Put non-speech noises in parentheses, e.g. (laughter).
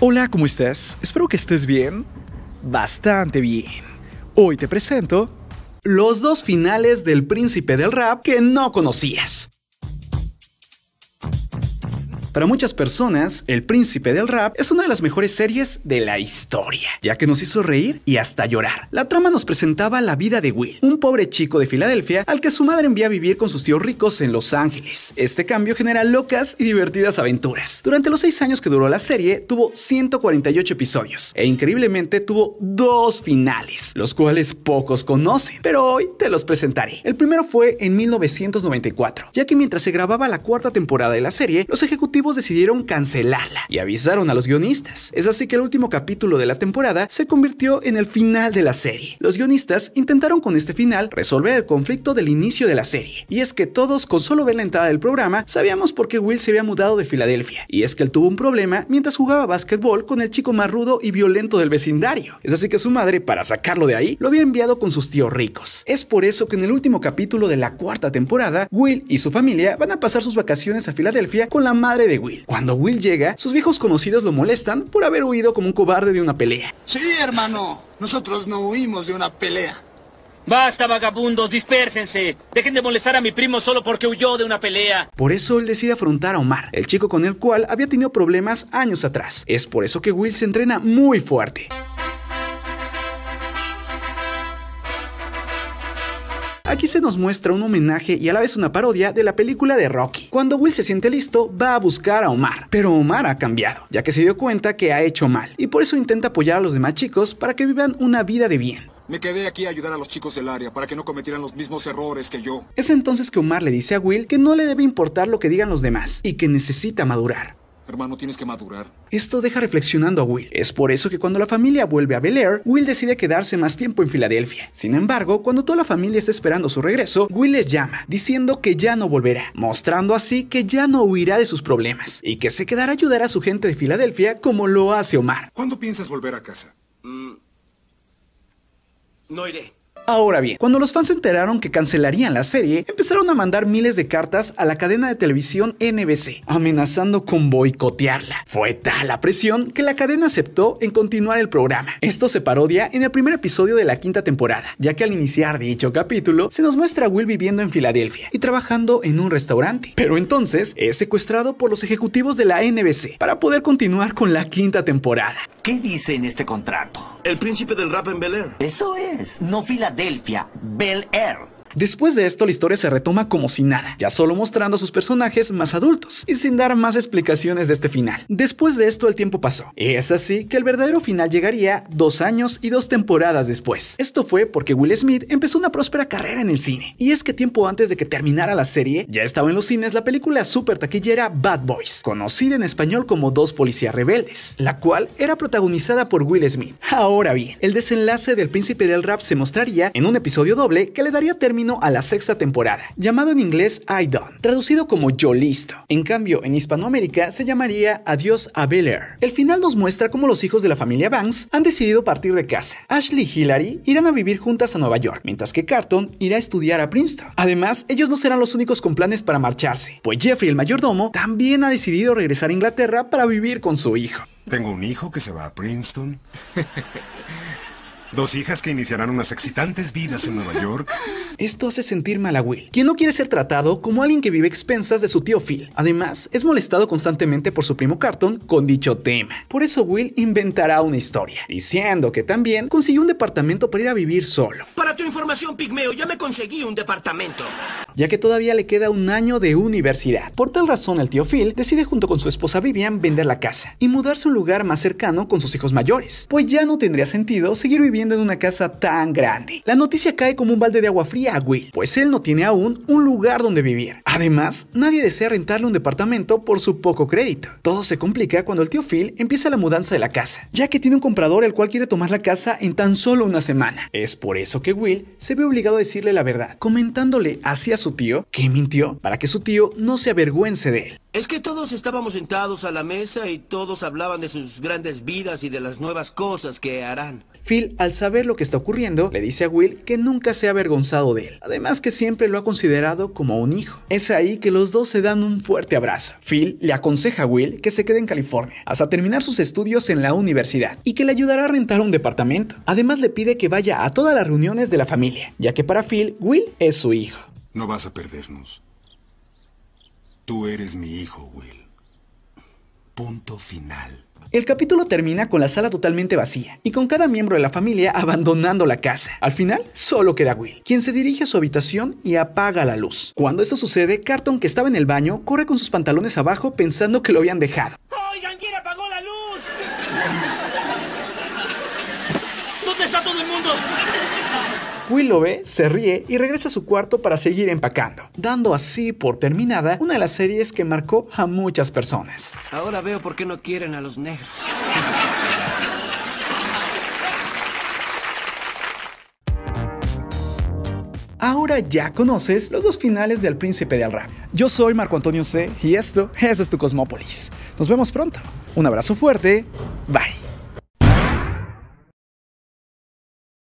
Hola, ¿cómo estás? Espero que estés bien. Bastante bien. Hoy te presento los dos finales del Príncipe del Rap que no conocías. Para muchas personas, El Príncipe del Rap es una de las mejores series de la historia, ya que nos hizo reír y hasta llorar. La trama nos presentaba la vida de Will, un pobre chico de Filadelfia al que su madre envía a vivir con sus tíos ricos en Los Ángeles. Este cambio genera locas y divertidas aventuras. Durante los seis años que duró la serie, tuvo 148 episodios e increíblemente tuvo dos finales, los cuales pocos conocen, pero hoy te los presentaré. El primero fue en 1994, ya que mientras se grababa la cuarta temporada de la serie, los ejecutivos decidieron cancelarla y avisaron a los guionistas. Es así que el último capítulo de la temporada se convirtió en el final de la serie. Los guionistas intentaron con este final resolver el conflicto del inicio de la serie. Y es que todos con solo ver la entrada del programa sabíamos por qué Will se había mudado de Filadelfia. Y es que él tuvo un problema mientras jugaba básquetbol con el chico más rudo y violento del vecindario. Es así que su madre, para sacarlo de ahí, lo había enviado con sus tíos ricos. Es por eso que en el último capítulo de la cuarta temporada, Will y su familia van a pasar sus vacaciones a Filadelfia con la madre de cuando Will llega, sus viejos conocidos lo molestan por haber huido como un cobarde de una pelea. Sí, hermano, nosotros no huimos de una pelea. Basta, vagabundos, dispérsense. Dejen de molestar a mi primo solo porque huyó de una pelea. Por eso él decide afrontar a Omar, el chico con el cual había tenido problemas años atrás. Es por eso que Will se entrena muy fuerte. Aquí se nos muestra un homenaje y a la vez una parodia de la película de Rocky. Cuando Will se siente listo, va a buscar a Omar, pero Omar ha cambiado, ya que se dio cuenta que ha hecho mal, y por eso intenta apoyar a los demás chicos para que vivan una vida de bien. Me quedé aquí a ayudar a los chicos del área para que no cometieran los mismos errores que yo. Es entonces que Omar le dice a Will que no le debe importar lo que digan los demás y que necesita madurar. Hermano, tienes que madurar. Esto deja reflexionando a Will. Es por eso que cuando la familia vuelve a Bel Air, Will decide quedarse más tiempo en Filadelfia. Sin embargo, cuando toda la familia está esperando su regreso, Will les llama, diciendo que ya no volverá, mostrando así que ya no huirá de sus problemas y que se quedará a ayudar a su gente de Filadelfia como lo hace Omar. ¿Cuándo piensas volver a casa? Mm. No iré. Ahora bien, cuando los fans se enteraron que cancelarían la serie, empezaron a mandar miles de cartas a la cadena de televisión NBC, amenazando con boicotearla. Fue tal la presión que la cadena aceptó en continuar el programa. Esto se parodia en el primer episodio de la quinta temporada, ya que al iniciar dicho capítulo se nos muestra a Will viviendo en Filadelfia y trabajando en un restaurante. Pero entonces es secuestrado por los ejecutivos de la NBC para poder continuar con la quinta temporada. ¿Qué dice en este contrato? El príncipe del rap en Bel Eso es, no Filadelfia. Filadelfia, Bel Air. Después de esto, la historia se retoma como si nada, ya solo mostrando a sus personajes más adultos y sin dar más explicaciones de este final. Después de esto, el tiempo pasó. y Es así que el verdadero final llegaría dos años y dos temporadas después. Esto fue porque Will Smith empezó una próspera carrera en el cine. Y es que tiempo antes de que terminara la serie, ya estaba en los cines la película super taquillera Bad Boys, conocida en español como Dos Policías Rebeldes, la cual era protagonizada por Will Smith. Ahora bien, el desenlace del Príncipe del Rap se mostraría en un episodio doble que le daría término a la sexta temporada, llamado en inglés I Done, traducido como Yo Listo. En cambio, en Hispanoamérica se llamaría Adiós a Bel El final nos muestra cómo los hijos de la familia Banks han decidido partir de casa. Ashley y Hillary irán a vivir juntas a Nueva York, mientras que Carton irá a estudiar a Princeton. Además, ellos no serán los únicos con planes para marcharse, pues Jeffrey el mayordomo también ha decidido regresar a Inglaterra para vivir con su hijo. Tengo un hijo que se va a Princeton. (laughs) Dos hijas que iniciarán unas excitantes vidas en Nueva York. Esto hace sentir mal a Will, quien no quiere ser tratado como alguien que vive expensas de su tío Phil. Además, es molestado constantemente por su primo Carton con dicho tema. Por eso Will inventará una historia, diciendo que también consiguió un departamento para ir a vivir solo. Para tu información, Pigmeo, ya me conseguí un departamento. Ya que todavía le queda un año de universidad. Por tal razón, el tío Phil decide junto con su esposa Vivian vender la casa y mudarse a un lugar más cercano con sus hijos mayores, pues ya no tendría sentido seguir viviendo en una casa tan grande. La noticia cae como un balde de agua fría a Will, pues él no tiene aún un lugar donde vivir. Además, nadie desea rentarle un departamento por su poco crédito. Todo se complica cuando el tío Phil empieza la mudanza de la casa, ya que tiene un comprador el cual quiere tomar la casa en tan solo una semana. Es por eso que Will se ve obligado a decirle la verdad, comentándole así a su tío que mintió para que su tío no se avergüence de él. Es que todos estábamos sentados a la mesa y todos hablaban de sus grandes vidas y de las nuevas cosas que harán. Phil al al saber lo que está ocurriendo, le dice a Will que nunca se ha avergonzado de él, además que siempre lo ha considerado como un hijo. Es ahí que los dos se dan un fuerte abrazo. Phil le aconseja a Will que se quede en California hasta terminar sus estudios en la universidad y que le ayudará a rentar un departamento. Además le pide que vaya a todas las reuniones de la familia, ya que para Phil, Will es su hijo. No vas a perdernos. Tú eres mi hijo, Will punto final. El capítulo termina con la sala totalmente vacía y con cada miembro de la familia abandonando la casa. Al final, solo queda Will, quien se dirige a su habitación y apaga la luz. Cuando esto sucede, Carton, que estaba en el baño, corre con sus pantalones abajo pensando que lo habían dejado. ¡Oigan, quién apagó la luz! ¿Dónde está todo el mundo? Will lo ve, ¿eh? se ríe y regresa a su cuarto para seguir empacando, dando así por terminada una de las series que marcó a muchas personas. Ahora veo por qué no quieren a los negros. Ahora ya conoces los dos finales del Príncipe de Rap. Yo soy Marco Antonio C y esto es tu Cosmópolis. Nos vemos pronto. Un abrazo fuerte. Bye.